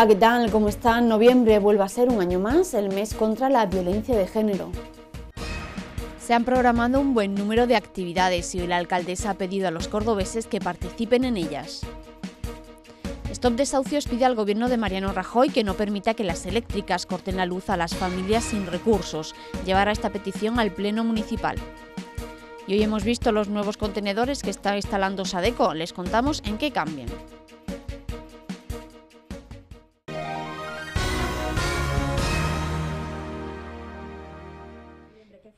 Hola, ¿qué tal? ¿Cómo están? Noviembre vuelve a ser un año más el mes contra la violencia de género. Se han programado un buen número de actividades y hoy la alcaldesa ha pedido a los cordobeses que participen en ellas. Stop Desahucios pide al gobierno de Mariano Rajoy que no permita que las eléctricas corten la luz a las familias sin recursos. Llevará esta petición al Pleno Municipal. Y hoy hemos visto los nuevos contenedores que está instalando Sadeco. Les contamos en qué cambian.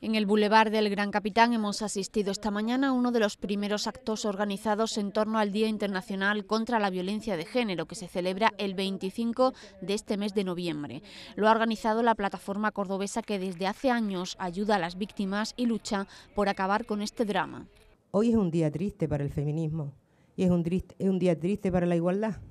En el Boulevard del Gran Capitán hemos asistido esta mañana a uno de los primeros actos organizados en torno al Día Internacional contra la Violencia de Género, que se celebra el 25 de este mes de noviembre. Lo ha organizado la plataforma cordobesa que desde hace años ayuda a las víctimas y lucha por acabar con este drama. Hoy es un día triste para el feminismo y es un, día triste para la igualdad.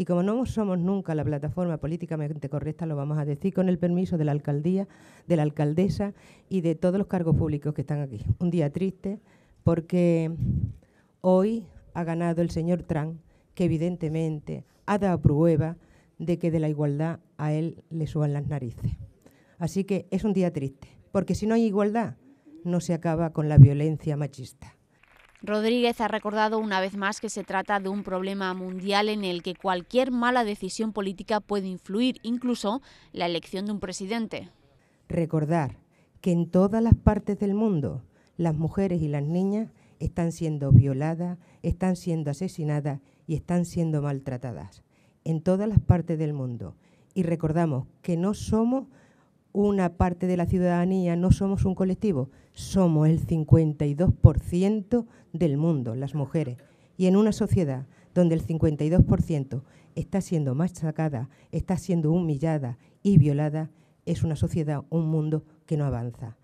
Y como no somos nunca la plataforma políticamente correcta, lo vamos a decir con el permiso de la alcaldía, de la alcaldesa y de todos los cargos públicos que están aquí. Un día triste porque hoy ha ganado el señor Trump, que evidentemente ha dado prueba de que de la igualdad a él le suban las narices. Así que es un día triste, porque si no hay igualdad, no se acaba con la violencia machista. Rodríguez ha recordado una vez más que se trata de un problema mundial en el que cualquier mala decisión política puede influir, incluso la elección de un presidente. Recordar que en todas las partes del mundo las mujeres y las niñas están siendo violadas, están siendo asesinadas y están siendo maltratadas. En todas las partes del mundo. Y recordamos que no somos una parte de la ciudadanía, no somos un colectivo, somos el 52% del mundo, las mujeres. Y en una sociedad donde el 52% está siendo machacada, está siendo humillada y violada, es una sociedad, un mundo que no avanza.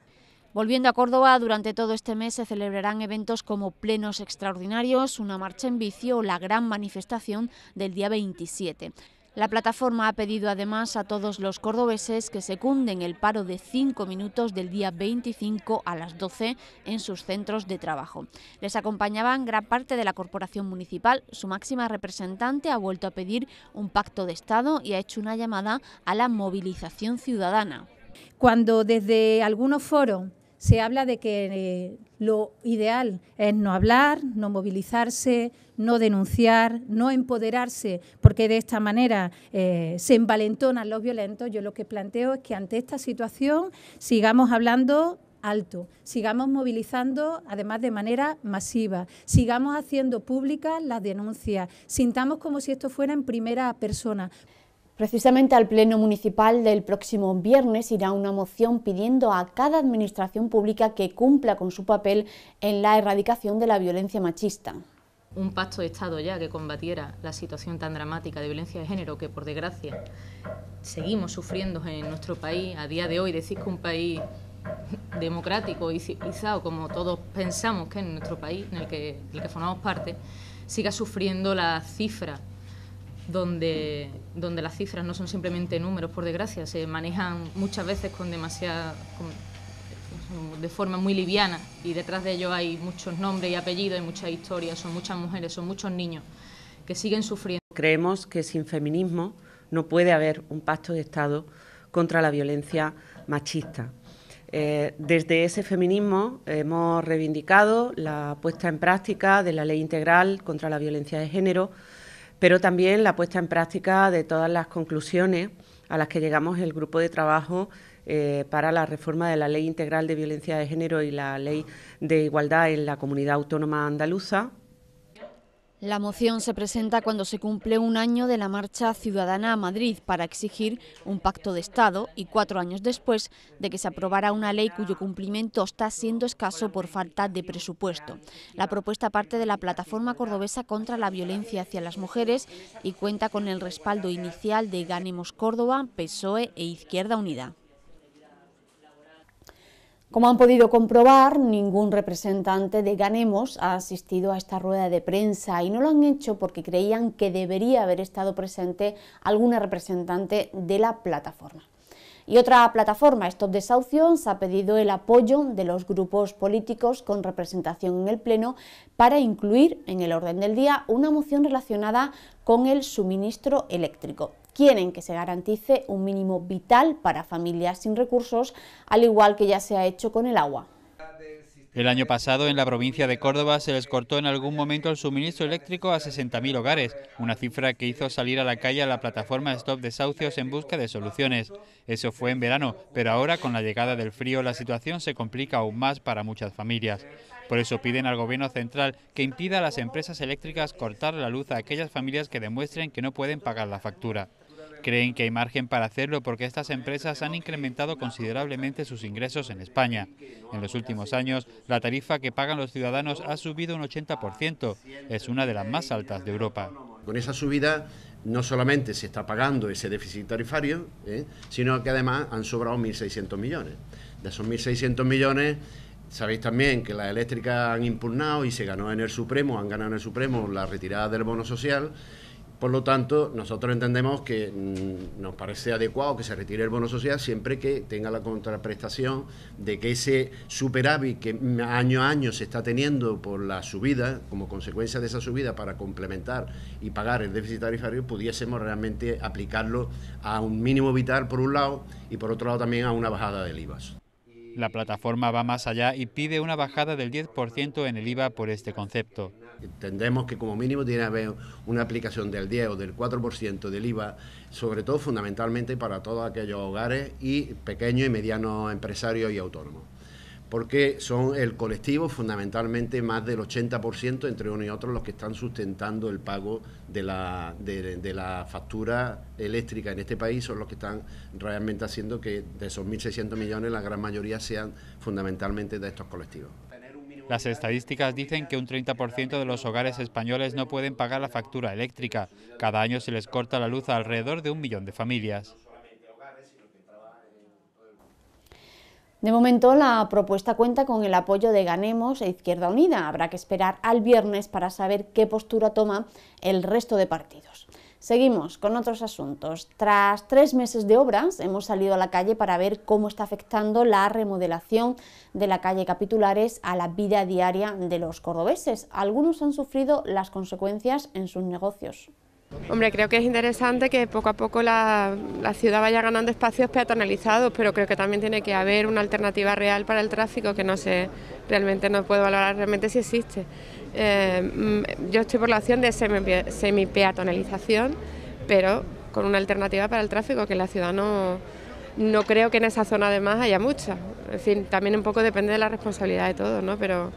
Volviendo a Córdoba, durante todo este mes se celebrarán eventos como plenos extraordinarios, una marcha en vicio o la gran manifestación del día 27. La plataforma ha pedido además a todos los cordobeses que secunden el paro de cinco minutos del día 25 a las 12 en sus centros de trabajo. Les acompañaban gran parte de la corporación municipal. Su máxima representante ha vuelto a pedir un pacto de Estado y ha hecho una llamada a la movilización ciudadana. Cuando desde algunos foros se habla de que eh, lo ideal es no hablar, no movilizarse, no denunciar, no empoderarse, porque de esta manera eh, se envalentonan los violentos. Yo lo que planteo es que ante esta situación sigamos hablando alto, sigamos movilizando además de manera masiva, sigamos haciendo públicas las denuncias, sintamos como si esto fuera en primera persona. Precisamente al Pleno Municipal del próximo viernes irá una moción pidiendo a cada administración pública que cumpla con su papel en la erradicación de la violencia machista. Un pacto de Estado ya que combatiera la situación tan dramática de violencia de género que, por desgracia, seguimos sufriendo en nuestro país. A día de hoy decís que un país democrático y civilizado, como todos pensamos que en nuestro país, en el que, en el que formamos parte, siga sufriendo la cifra donde, las cifras no son simplemente números, por desgracia, se manejan muchas veces con demasiada, de forma muy liviana y detrás de ello hay muchos nombres y apellidos, y muchas historias, son muchas mujeres, son muchos niños que siguen sufriendo. Creemos que sin feminismo no puede haber un pacto de Estado contra la violencia machista. Eh, desde ese feminismo hemos reivindicado la puesta en práctica de la Ley Integral contra la Violencia de Género, pero también la puesta en práctica de todas las conclusiones a las que llegamos el grupo de trabajo eh, para la reforma de la Ley Integral de Violencia de Género y la Ley de Igualdad en la Comunidad Autónoma Andaluza, la moción se presenta cuando se cumple un año de la marcha ciudadana a Madrid para exigir un pacto de Estado y cuatro años después de que se aprobara una ley cuyo cumplimiento está siendo escaso por falta de presupuesto. La propuesta parte de la plataforma cordobesa contra la violencia hacia las mujeres y cuenta con el respaldo inicial de Ganemos Córdoba, PSOE e Izquierda Unida. Como han podido comprobar, ningún representante de Ganemos ha asistido a esta rueda de prensa y no lo han hecho porque creían que debería haber estado presente alguna representante de la plataforma. Y otra plataforma, Stop Desahucios, ha pedido el apoyo de los grupos políticos con representación en el Pleno para incluir en el orden del día una moción relacionada con el suministro eléctrico quieren que se garantice un mínimo vital para familias sin recursos, al igual que ya se ha hecho con el agua. El año pasado en la provincia de Córdoba se les cortó en algún momento el suministro eléctrico a 60.000 hogares, una cifra que hizo salir a la calle a la plataforma Stop Desahucios en busca de soluciones. Eso fue en verano, pero ahora con la llegada del frío la situación se complica aún más para muchas familias. Por eso piden al gobierno central que impida a las empresas eléctricas cortar la luz a aquellas familias que demuestren que no pueden pagar la factura. Creen que hay margen para hacerlo porque estas empresas han incrementado considerablemente sus ingresos en España. En los últimos años, la tarifa que pagan los ciudadanos ha subido un 80%. Es una de las más altas de Europa. Con esa subida no solamente se está pagando ese déficit tarifario, ¿eh? sino que además han sobrado 1.600 millones. De esos 1.600 millones, sabéis también que las eléctricas han impugnado y se ganó en el Supremo, han ganado en el Supremo la retirada del bono social por lo tanto, nosotros entendemos que mm, nos parece adecuado que se retire el bono social siempre que tenga la contraprestación de que ese superávit que año a año se está teniendo por la subida, como consecuencia de esa subida para complementar y pagar el déficit tarifario, pudiésemos realmente aplicarlo a un mínimo vital por un lado y por otro lado también a una bajada del IVA. La plataforma va más allá y pide una bajada del 10% en el IVA por este concepto entendemos que como mínimo tiene que haber una aplicación del 10 o del 4% del IVA, sobre todo fundamentalmente para todos aquellos hogares y pequeños y medianos empresarios y autónomos porque son el colectivo fundamentalmente más del 80% entre uno y otro los que están sustentando el pago de la, de, la factura eléctrica en este país, son los que están realmente haciendo que de esos 1.600 millones la gran mayoría sean fundamentalmente de estos colectivos. Las estadísticas dicen que un 30% de los hogares españoles no pueden pagar la factura eléctrica. Cada año se les corta la luz a alrededor de un millón de familias. De momento, la propuesta cuenta con el apoyo de Ganemos e Izquierda Unida. Habrá que esperar al viernes para saber qué postura toma el resto de partidos. Seguimos con otros asuntos. Tras tres meses de obras, hemos salido a la calle para ver cómo está afectando la remodelación de la calle Capitulares a la vida diaria de los cordobeses. Algunos han sufrido las consecuencias en sus negocios. Hombre, creo que es interesante que poco a poco la, ciudad vaya ganando espacios peatonalizados, pero creo que también tiene que haber una alternativa real para el tráfico que no sé, realmente no puedo valorar realmente si existe. Eh, mm, yo estoy por la opción de semi-peatonalización, pero con una alternativa para el tráfico que la ciudad no, no creo que en esa zona además haya mucha. En fin, también un poco depende de la responsabilidad de todos, ¿no? Pero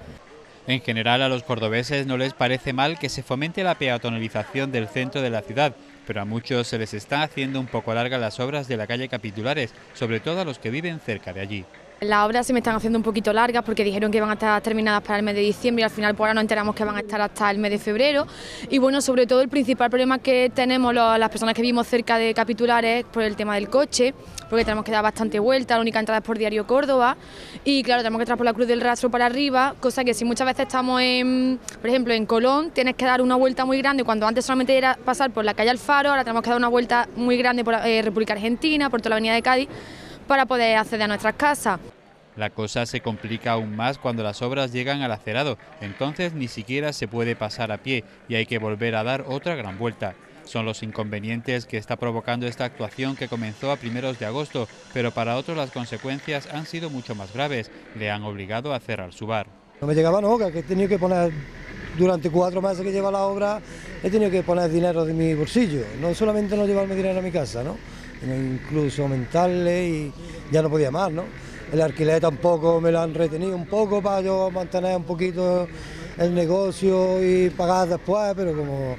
en general, a los cordobeses no les parece mal que se fomente la peatonalización del centro de la ciudad, pero a muchos se les está haciendo un poco larga las obras de la calle Capitulares, sobre todo a los que viven cerca de allí. Las obras se me están haciendo un poquito largas porque dijeron que van a estar terminadas para el mes de diciembre y al final por pues, ahora no enteramos que van a estar hasta el mes de febrero. Y bueno, sobre todo el principal problema que tenemos las personas que vimos cerca de capitulares por pues, el tema del coche, porque tenemos que dar bastante vuelta, la única entrada es por Diario Córdoba y claro, tenemos que entrar por la Cruz del Rastro para arriba, cosa que si muchas veces estamos en, por ejemplo, en Colón, tienes que dar una vuelta muy grande cuando antes solamente era pasar por la calle Alfaro, ahora tenemos que dar una vuelta muy grande por eh, República Argentina, por toda la avenida de Cádiz para poder acceder a nuestras casas. La cosa se complica aún más cuando las obras llegan al acerado, entonces ni siquiera se puede pasar a pie y hay que volver a dar otra gran vuelta. Son los inconvenientes que está provocando esta actuación que comenzó a primeros de agosto, pero para otros las consecuencias han sido mucho más graves. Le han obligado a cerrar su bar. No me llegaba nunca, que he tenido que poner, durante cuatro meses que lleva la obra, he tenido que poner dinero de mi bolsillo. No solamente no llevarme dinero a mi casa, ¿no? incluso aumentarle y ya no podía más, ¿no? El alquiler tampoco me lo han retenido un poco para yo mantener un poquito el negocio y pagar después, pero como...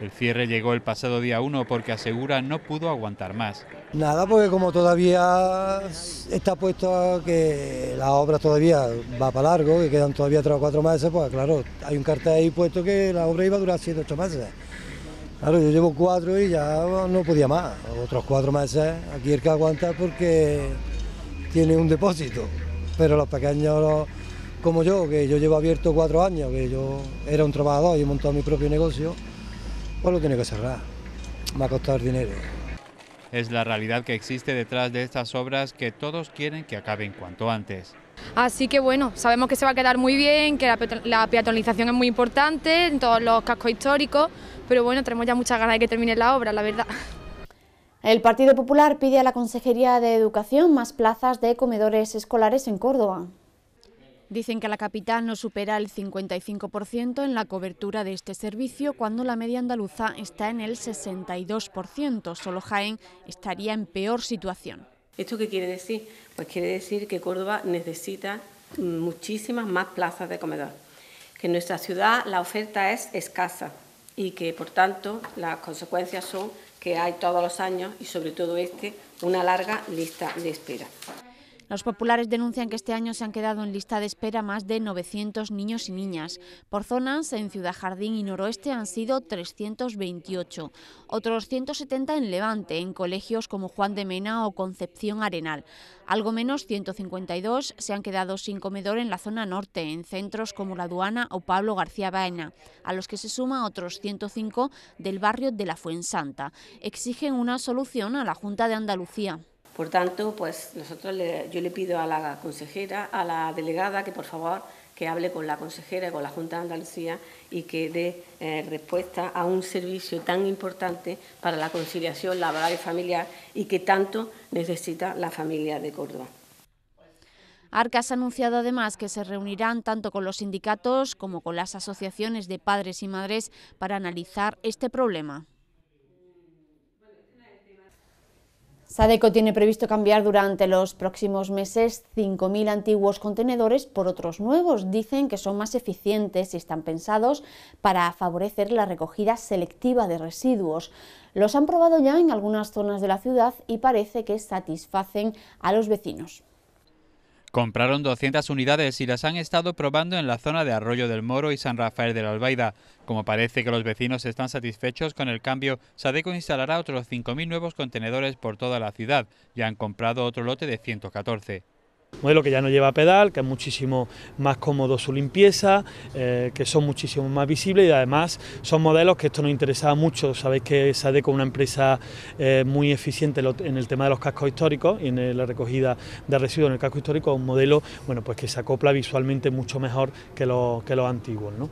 El cierre llegó el pasado día 1 porque asegura no pudo aguantar más. Nada, porque como todavía está puesto que la obra todavía va para largo, y quedan todavía 3 o 4 meses, pues claro, hay un cartel ahí puesto que la obra iba a durar 7 o 8 meses. Claro, yo llevo cuatro y ya no podía más. Otros cuatro meses aquí el que aguanta porque tiene un depósito. Pero los pequeños como yo, que yo llevo abierto cuatro años, que yo era un trabajador y he montado mi propio negocio, pues lo tiene que cerrar. Me ha costado el dinero. Es la realidad que existe detrás de estas obras que todos quieren que acaben cuanto antes. Así que bueno, sabemos que se va a quedar muy bien, que la, la es muy importante en todos los cascos históricos pero bueno, tenemos ya muchas ganas de que termine la obra, la verdad. El Partido Popular pide a la Consejería de Educación más plazas de comedores escolares en Córdoba. Dicen que la capital no supera el 55% en la cobertura de este servicio, cuando la media andaluza está en el 62%. Solo Jaén estaría en peor situación. ¿Esto qué quiere decir? Pues quiere decir que Córdoba necesita muchísimas más plazas de comedor, que en nuestra ciudad la oferta es escasa y que, por tanto, las consecuencias son que hay todos los años y, sobre todo este, una larga lista de espera. Los populares denuncian que este año se han quedado en lista de espera más de 900 niños y niñas. Por zonas, en Ciudad Jardín y Noroeste han sido 328, otros 170 en Levante, en colegios como Juan de Mena o Concepción Arenal. Algo menos 152 se han quedado sin comedor en la zona norte, en centros como La Aduana o Pablo García Baena, a los que se suma otros 105 del barrio de la Fuensanta. Exigen una solución a la Junta de Andalucía. Por tanto, pues nosotros yo le pido a la consejera, a la delegada, que por favor que hable con la consejera y con la Junta de Andalucía y que dé eh, respuesta a un servicio tan importante para la conciliación laboral y familiar y que tanto necesita la familia de Córdoba. Arcas ha anunciado además que se reunirán tanto con los sindicatos como con las asociaciones de padres y madres para analizar este problema. Sadeco tiene previsto cambiar durante los próximos meses 5.000 antiguos contenedores por otros nuevos. Dicen que son más eficientes y están pensados para favorecer la recogida selectiva de residuos. Los han probado ya en algunas zonas de la ciudad y parece que satisfacen a los vecinos. Compraron 200 unidades y las han estado probando en la zona de Arroyo del Moro y San Rafael de la Albaida. Como parece que los vecinos están satisfechos con el cambio, Sadeco instalará otros 5.000 nuevos contenedores por toda la ciudad y han comprado otro lote de 114 modelo que ya no lleva pedal, que es muchísimo más cómodo su limpieza, eh, que son muchísimo más visibles y además son modelos que esto nos interesaba mucho. Sabéis que Sadeco es una empresa eh, muy eficiente en el tema de los cascos históricos y en la recogida de residuos en el casco histórico, un modelo bueno, pues que se acopla visualmente mucho mejor que, los que los antiguos. ¿no?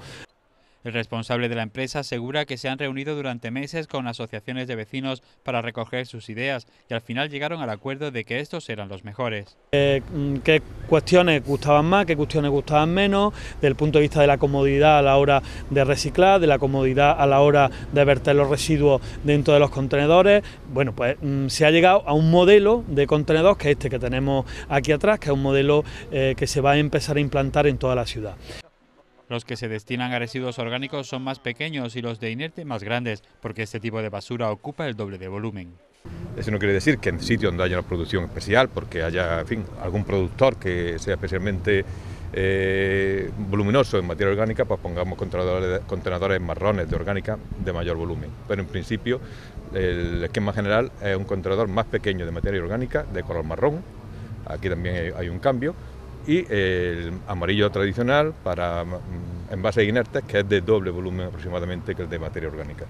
El responsable de la empresa asegura que se han reunido durante meses con asociaciones de vecinos para recoger sus ideas y al final llegaron al acuerdo de que estos eran los mejores. Eh, mm, ¿Qué cuestiones gustaban más, qué cuestiones gustaban menos? Del punto de vista de la comodidad a la hora de reciclar, de la comodidad a la hora de verter los residuos dentro de los contenedores. Bueno, pues mm, se ha llegado a un modelo de contenedores que es este que tenemos aquí atrás, que es un modelo eh, que se va a empezar a implantar en toda la ciudad. Los que se destinan a residuos orgánicos son más pequeños y los de inerte más grandes, porque este tipo de basura ocupa el doble de volumen. Eso no quiere decir que en sitio donde haya una producción especial, porque haya algún productor que sea especialmente eh, voluminoso en materia orgánica, pues pongamos contenedores, contenedores, marrones de orgánica de mayor volumen. Pero en principio el esquema general es un contenedor más pequeño de materia orgánica de color marrón, aquí también hay un cambio, y el amarillo tradicional para mm, envases inertes, que es de doble volumen aproximadamente que el de materia orgánica.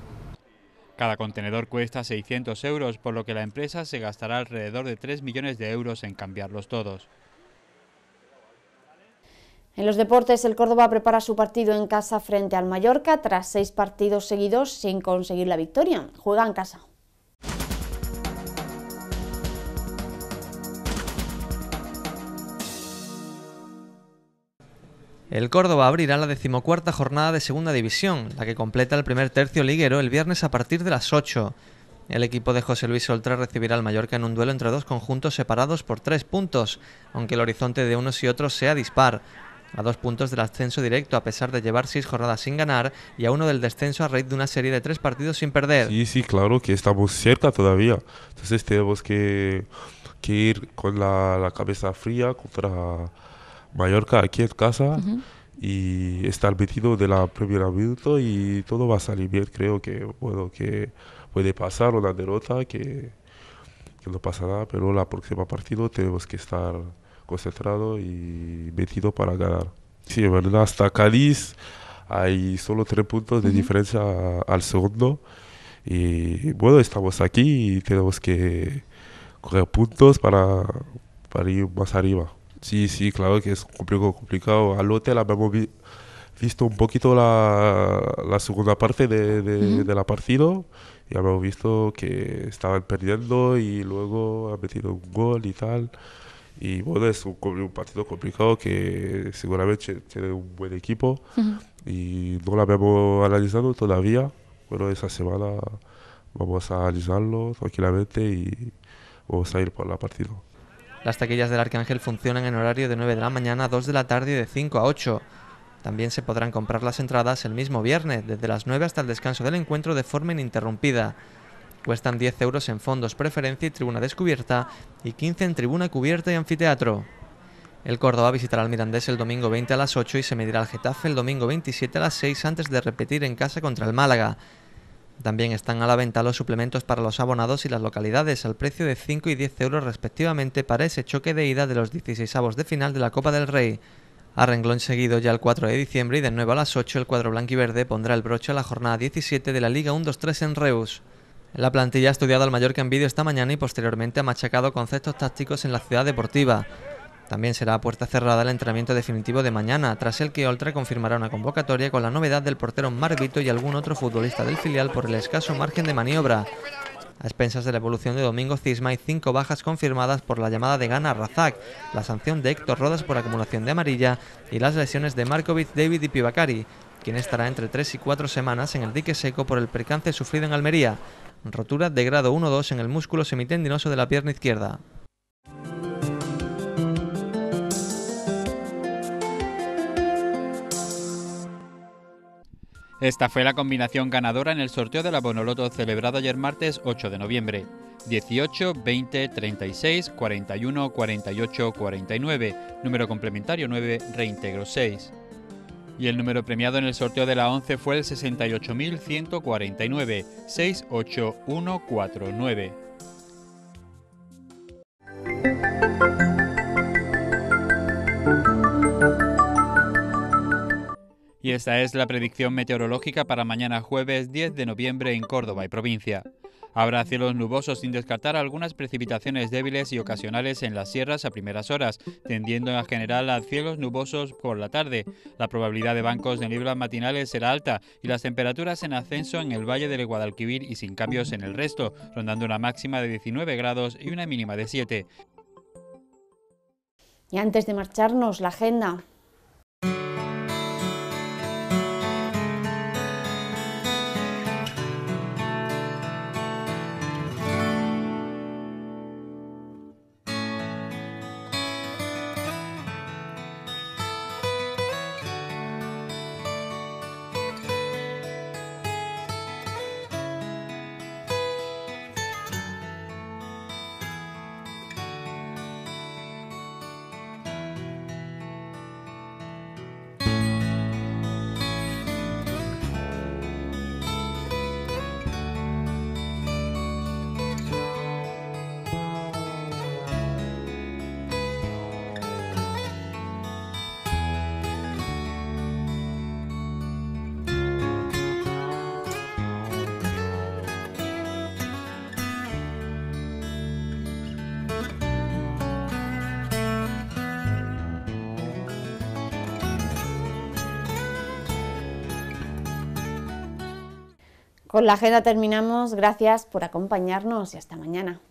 Cada contenedor cuesta 600 euros, por lo que la empresa se gastará alrededor de 3 millones de euros en cambiarlos todos. En los deportes, el Córdoba prepara su partido en casa frente al Mallorca tras seis partidos seguidos sin conseguir la victoria. Juega en casa. El Córdoba abrirá la decimocuarta jornada de Segunda División, la que completa el primer tercio liguero el viernes a partir de las 8. El equipo de José Luis Oltra recibirá al Mallorca en un duelo entre dos conjuntos separados por tres puntos, aunque el horizonte de unos y otros sea dispar. A dos puntos del ascenso directo, a pesar de llevar seis jornadas sin ganar, y a uno del descenso a raíz de una serie de tres partidos sin perder. Sí, sí, claro que estamos cerca todavía. Entonces tenemos que, ir con la cabeza fría contra Mallorca, aquí en casa. Y estar metido de la primera minuto y todo va a salir bien. Creo que, bueno, que puede pasar una derrota que, no pasará, pero la próxima partido tenemos que estar concentrado y metido para ganar. Sí, de verdad, hasta Cádiz hay solo tres puntos de diferencia al segundo. Y bueno, estamos aquí y tenemos que coger puntos para, para ir más arriba. Sí, sí, claro que es complicado. complicado. Al hotel habíamos visto un poquito la, segunda parte de, la partido y habíamos visto que estaban perdiendo y luego ha metido un gol y tal. Y bueno, es un, partido complicado que seguramente tiene un buen equipo y no lo habíamos analizado todavía. Bueno, esa semana vamos a analizarlo tranquilamente y vamos a ir por la partido. Las taquillas del Arcángel funcionan en horario de 9 de la mañana a 2 de la tarde y de 5 a 8. También se podrán comprar las entradas el mismo viernes, desde las 9 hasta el descanso del encuentro de forma ininterrumpida. Cuestan 10 euros en fondos preferencia y tribuna descubierta y 15 en tribuna cubierta y anfiteatro. El Córdoba visitará al Mirandés el domingo 20 a las 8 y se medirá al Getafe el domingo 27 a las 6 antes de repetir en casa contra el Málaga. También están a la venta los suplementos para los abonados y las localidades al precio de 5 y 10 euros respectivamente para ese choque de ida de los 16 avos de final de la Copa del Rey. A renglón seguido ya el 4 de diciembre y de nuevo a las 8 el cuadro y verde pondrá el broche a la jornada 17 de la Liga 1-2-3 en Reus. La plantilla ha estudiado al Mallorca en vídeo esta mañana y posteriormente ha machacado conceptos tácticos en la ciudad deportiva. También será puerta cerrada el entrenamiento definitivo de mañana, tras el que Oltra confirmará una convocatoria con la novedad del portero Marvito y algún otro futbolista del filial por el escaso margen de maniobra. A expensas de la evolución de Domingo Cisma hay cinco bajas confirmadas por la llamada de Gana Razak, la sanción de Héctor Rodas por acumulación de amarilla y las lesiones de Markovic, David y Pivacari, quien estará entre tres y cuatro semanas en el dique seco por el percance sufrido en Almería, rotura de grado 1-2 en el músculo semitendinoso de la pierna izquierda. Esta fue la combinación ganadora en el sorteo de la Bonoloto celebrado ayer martes 8 de noviembre. 18, 20, 36, 41, 48, 49, número complementario 9, reintegro 6. Y el número premiado en el sorteo de la 11 fue el 68.149, 68149. esta es la predicción meteorológica para mañana jueves 10 de noviembre en Córdoba y provincia. Habrá cielos nubosos sin descartar algunas precipitaciones débiles y ocasionales en las sierras a primeras horas, tendiendo en general a cielos nubosos por la tarde. La probabilidad de bancos de libras matinales será alta y las temperaturas en ascenso en el valle del Guadalquivir y sin cambios en el resto, rondando una máxima de 19 grados y una mínima de 7. Y antes de marcharnos, la agenda. Con la agenda terminamos. Gracias por acompañarnos y hasta mañana.